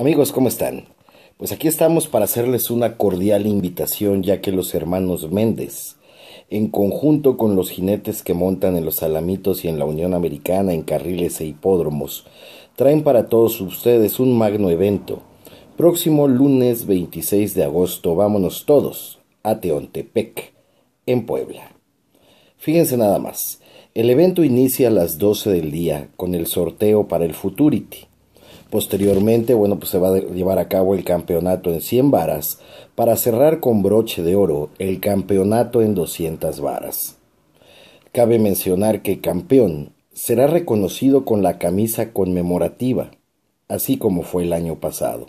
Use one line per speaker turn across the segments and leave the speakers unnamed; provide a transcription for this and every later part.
Amigos, ¿cómo están? Pues aquí estamos para hacerles una cordial invitación ya que los hermanos Méndez, en conjunto con los jinetes que montan en los Alamitos y en la Unión Americana en carriles e hipódromos, traen para todos ustedes un magno evento. Próximo lunes 26 de agosto, vámonos todos a Teontepec, en Puebla. Fíjense nada más, el evento inicia a las 12 del día con el sorteo para el Futurity Posteriormente, bueno, pues se va a llevar a cabo el campeonato en 100 varas para cerrar con broche de oro el campeonato en 200 varas. Cabe mencionar que el campeón será reconocido con la camisa conmemorativa, así como fue el año pasado.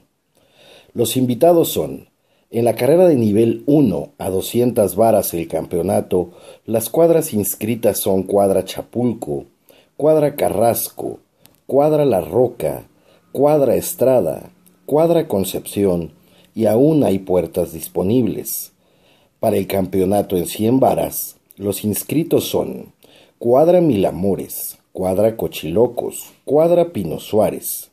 Los invitados son en la carrera de nivel 1 a 200 varas el campeonato, las cuadras inscritas son cuadra Chapulco, cuadra Carrasco, cuadra La Roca, Cuadra Estrada, Cuadra Concepción y aún hay puertas disponibles. Para el campeonato en 100 varas, los inscritos son Cuadra Milamores, Cuadra Cochilocos, Cuadra Pino Suárez,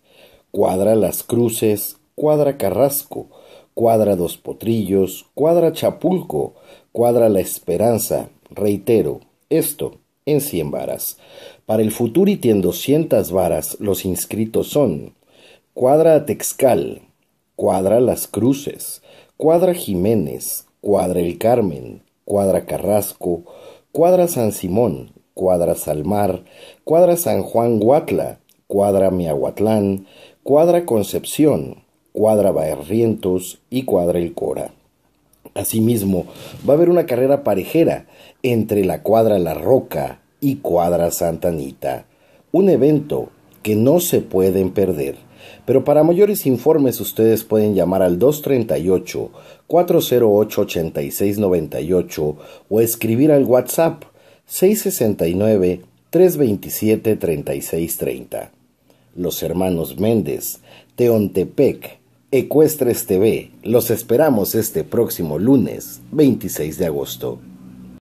Cuadra Las Cruces, Cuadra Carrasco, Cuadra Dos Potrillos, Cuadra Chapulco, Cuadra La Esperanza. Reitero, esto en 100 varas. Para el y en 200 varas, los inscritos son Cuadra Texcal, Cuadra Las Cruces, Cuadra Jiménez, Cuadra El Carmen, Cuadra Carrasco, Cuadra San Simón, Cuadra Salmar, Cuadra San Juan Huatla, Cuadra Miahuatlán, Cuadra Concepción, Cuadra Barrientos y Cuadra El Cora. Asimismo, va a haber una carrera parejera entre la Cuadra La Roca y Cuadra Santa Anita, un evento que no se pueden perder. Pero para mayores informes ustedes pueden llamar al 238-408-8698 o escribir al WhatsApp 669-327-3630. Los hermanos Méndez, Teontepec, Ecuestres TV, los esperamos este próximo lunes 26 de agosto.